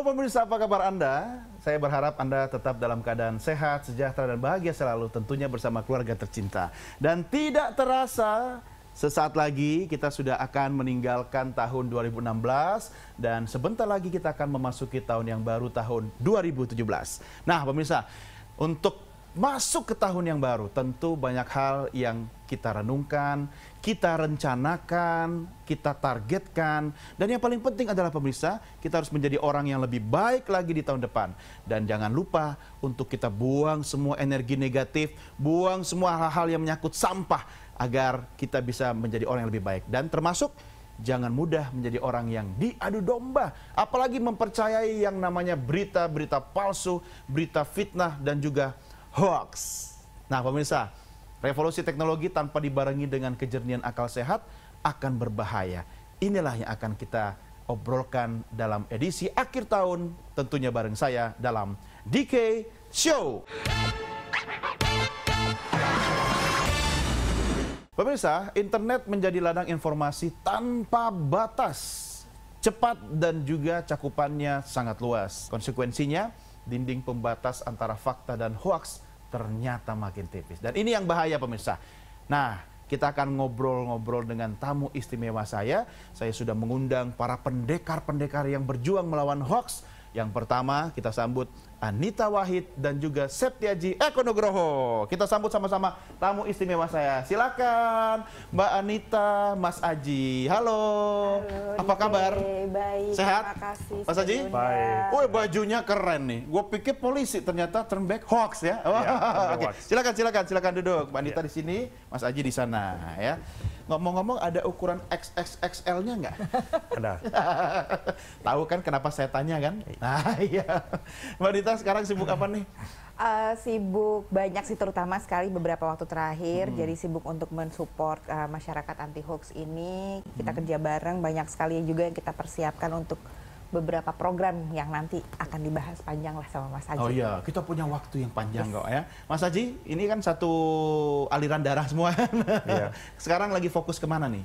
Halo pemirsa, apa kabar Anda? Saya berharap Anda tetap dalam keadaan sehat, sejahtera, dan bahagia selalu tentunya bersama keluarga tercinta. Dan tidak terasa, sesaat lagi kita sudah akan meninggalkan tahun 2016 dan sebentar lagi kita akan memasuki tahun yang baru tahun 2017. Nah pemirsa, untuk Masuk ke tahun yang baru, tentu banyak hal yang kita renungkan, kita rencanakan, kita targetkan, dan yang paling penting adalah pemirsa, kita harus menjadi orang yang lebih baik lagi di tahun depan. Dan jangan lupa untuk kita buang semua energi negatif, buang semua hal-hal yang menyangkut sampah agar kita bisa menjadi orang yang lebih baik. Dan termasuk jangan mudah menjadi orang yang diadu domba, apalagi mempercayai yang namanya berita-berita palsu, berita fitnah, dan juga hoax. Nah, pemirsa, revolusi teknologi tanpa dibarengi dengan kejernihan akal sehat akan berbahaya. Inilah yang akan kita obrolkan dalam edisi akhir tahun, tentunya bareng saya dalam DK Show. Pemirsa, internet menjadi ladang informasi tanpa batas. Cepat dan juga cakupannya sangat luas. Konsekuensinya, dinding pembatas antara fakta dan hoaks ternyata makin tipis. Dan ini yang bahaya pemirsa. Nah, kita akan ngobrol-ngobrol dengan tamu istimewa saya. Saya sudah mengundang para pendekar-pendekar yang berjuang melawan hoax yang pertama kita sambut Anita Wahid dan juga Septiaji Nugroho Kita sambut sama-sama tamu istimewa saya. Silakan Mbak Anita, Mas Aji. Halo. Halo apa Dike. kabar? Baik. Sehat? Terima kasih. Mas Aji? Baik. Woi, bajunya keren nih. Gue pikir polisi ternyata turn back hoax ya. ya Oke. Okay. Silakan silakan silakan duduk. Mbak Anita ya. di sini, Mas Aji di sana ya. Ngomong-ngomong ada ukuran XXXL-nya nggak? Ada. Tahu kan kenapa saya tanya kan? Iya. Nah iya. Mbak Dita sekarang sibuk apa nih? Uh, sibuk banyak sih terutama sekali beberapa waktu terakhir hmm. jadi sibuk untuk mensupport uh, masyarakat anti hoax ini kita hmm. kerja bareng banyak sekali juga yang kita persiapkan untuk beberapa program yang nanti akan dibahas panjang lah sama Mas Aji. Oh iya, kita punya waktu yang panjang yes. kok ya. Mas Aji, ini kan satu aliran darah semua. Iya. Sekarang lagi fokus kemana nih?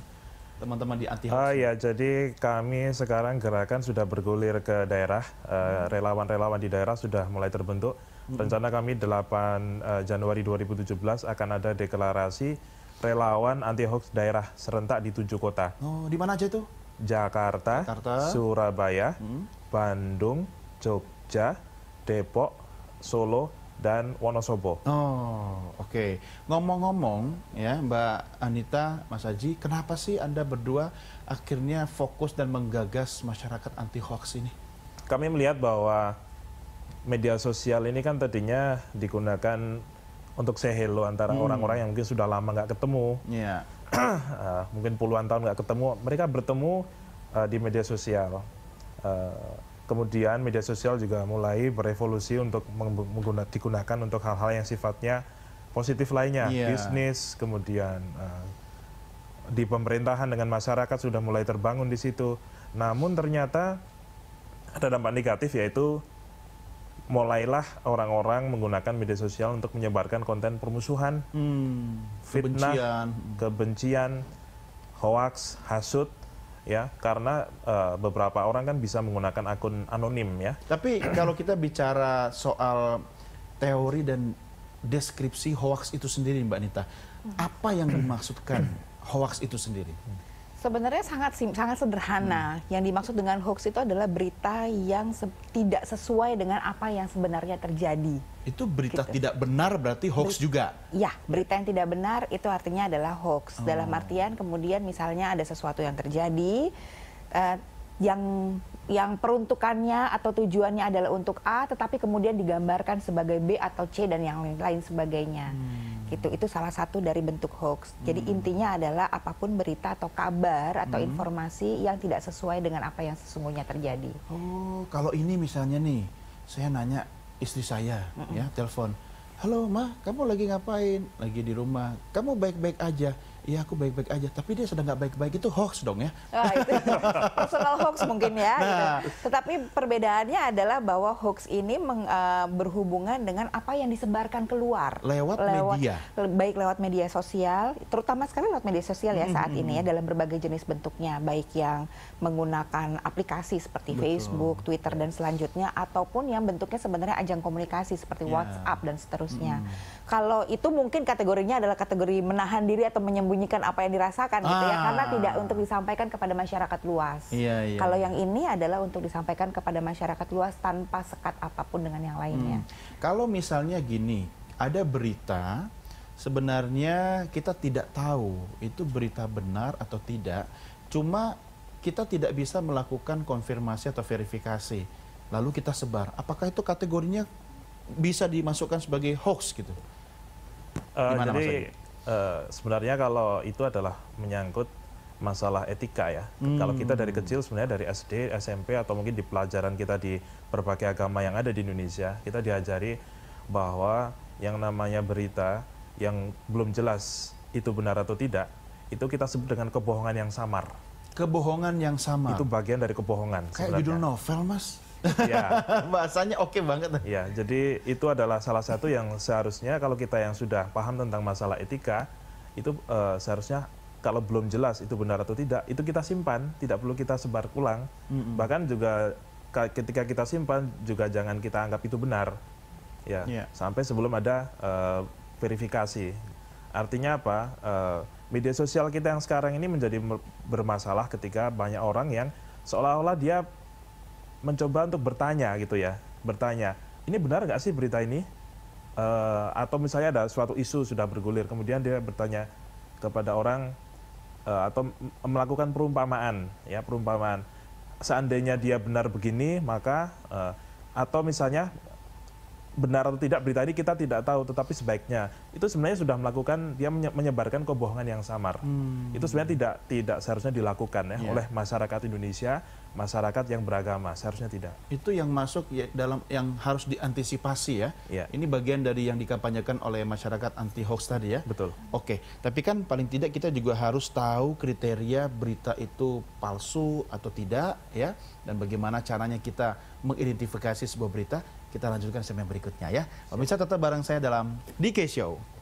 teman-teman di anti ah, hoax? Uh, ya, jadi kami sekarang gerakan sudah bergulir ke daerah. Eh, hmm. Relawan-relawan di daerah sudah mulai terbentuk. Hmm. Rencana kami 8 uh, eh, Januari 2017 akan ada deklarasi relawan anti hoax daerah serentak di tujuh kota. Oh, di mana aja itu? Jakarta, Jakarta. Surabaya, hmm. Bandung, Jogja, Depok, Solo, dan Wonosobo. Oh, oke. Okay. Ngomong-ngomong ya Mbak Anita, Mas Aji, kenapa sih Anda berdua akhirnya fokus dan menggagas masyarakat anti hoax ini? Kami melihat bahwa media sosial ini kan tadinya digunakan untuk say hello antara hmm. orang-orang hmm. yang mungkin sudah lama nggak ketemu, yeah. Iya. uh, mungkin puluhan tahun nggak ketemu, mereka bertemu uh, di media sosial. Uh, kemudian media sosial juga mulai berevolusi untuk menggunakan digunakan untuk hal-hal yang sifatnya positif lainnya, yeah. bisnis, kemudian uh, di pemerintahan dengan masyarakat sudah mulai terbangun di situ. Namun ternyata ada dampak negatif yaitu mulailah orang-orang menggunakan media sosial untuk menyebarkan konten permusuhan, hmm, fitnah, kebencian, kebencian hoaks, hasut, ya karena uh, beberapa orang kan bisa menggunakan akun anonim ya. Tapi kalau kita bicara soal teori dan deskripsi hoax itu sendiri Mbak Nita, hmm. apa yang dimaksudkan hoax itu sendiri? Hmm. Sebenarnya sangat sangat sederhana. Hmm. Yang dimaksud dengan hoax itu adalah berita yang se tidak sesuai dengan apa yang sebenarnya terjadi. Itu berita gitu. tidak benar berarti hoax Ber juga. Ya, berita yang tidak benar itu artinya adalah hoax. Oh. Dalam artian kemudian misalnya ada sesuatu yang terjadi uh, yang yang peruntukannya atau tujuannya adalah untuk A tetapi kemudian digambarkan sebagai B atau C dan yang lain sebagainya. Hmm gitu itu salah satu dari bentuk hoax jadi hmm. intinya adalah apapun berita atau kabar atau hmm. informasi yang tidak sesuai dengan apa yang sesungguhnya terjadi oh kalau ini misalnya nih saya nanya istri saya hmm. ya telepon halo ma kamu lagi ngapain lagi di rumah kamu baik-baik aja Iya aku baik-baik aja, tapi dia sedang nggak baik-baik itu hoax dong ya. Oh, itu personal hoax mungkin ya. Gitu. Nah. Gitu. Tetapi perbedaannya adalah bahwa hoax ini meng, uh, berhubungan dengan apa yang disebarkan keluar lewat, lewat media, baik lewat media sosial, terutama sekali lewat media sosial ya saat mm-hmm. ini ya dalam berbagai jenis bentuknya, baik yang menggunakan aplikasi seperti Betul. Facebook, Twitter dan selanjutnya, ataupun yang bentuknya sebenarnya ajang komunikasi seperti yeah. WhatsApp dan seterusnya. Hmm. Kalau itu mungkin kategorinya adalah kategori menahan diri atau menyembunyikan menyembunyikan apa yang dirasakan ah. gitu ya karena ah. tidak untuk disampaikan kepada masyarakat luas. Iya, iya. Kalau iya. yang ini adalah untuk disampaikan kepada masyarakat luas tanpa sekat apapun dengan yang lainnya. Hmm. Kalau misalnya gini, ada berita sebenarnya kita tidak tahu itu berita benar atau tidak, cuma kita tidak bisa melakukan konfirmasi atau verifikasi. Lalu kita sebar. Apakah itu kategorinya bisa dimasukkan sebagai hoax gitu? Uh, Gimana jadi Eh, sebenarnya kalau itu adalah menyangkut masalah etika ya. Hmm. Kalau kita dari hmm. kecil sebenarnya dari SD, SMP atau mungkin di pelajaran kita di berbagai agama yang ada di Indonesia, kita diajari bahwa yang namanya berita yang belum jelas itu benar atau tidak, itu kita sebut dengan kebohongan yang samar. Kebohongan yang samar. Itu bagian dari kebohongan. Kayak sebenarnya. judul novel, Mas. Ya. Bahasanya oke okay banget. Ya, jadi itu adalah salah satu yang seharusnya kalau kita yang sudah paham tentang masalah etika itu uh, seharusnya kalau belum jelas itu benar atau tidak itu kita simpan, tidak perlu kita sebar ulang. Mm -hmm. Bahkan juga ketika kita simpan juga jangan kita anggap itu benar. Ya, yeah. sampai sebelum ada uh, verifikasi. Artinya apa? Uh, media sosial kita yang sekarang ini menjadi bermasalah ketika banyak orang yang seolah-olah dia mencoba untuk bertanya gitu ya, bertanya, ini benar nggak sih berita ini? Uh, atau misalnya ada suatu isu sudah bergulir, kemudian dia bertanya kepada orang uh, atau melakukan perumpamaan, ya perumpamaan. Seandainya dia benar begini, maka uh, atau misalnya benar atau tidak berita ini kita tidak tahu, tetapi sebaiknya itu sebenarnya sudah melakukan dia menyebarkan kebohongan yang samar. Hmm. Itu sebenarnya tidak tidak seharusnya dilakukan ya yeah. oleh masyarakat Indonesia, masyarakat yang beragama seharusnya tidak. Itu yang masuk ya dalam yang harus diantisipasi ya. Yeah. Ini bagian dari yang dikampanyekan oleh masyarakat anti hoax tadi ya. Betul. Oke, okay. tapi kan paling tidak kita juga harus tahu kriteria berita itu palsu atau tidak ya dan bagaimana caranya kita mengidentifikasi sebuah berita kita lanjutkan segmen berikutnya ya. Pemirsa tetap bareng saya dalam DK Show.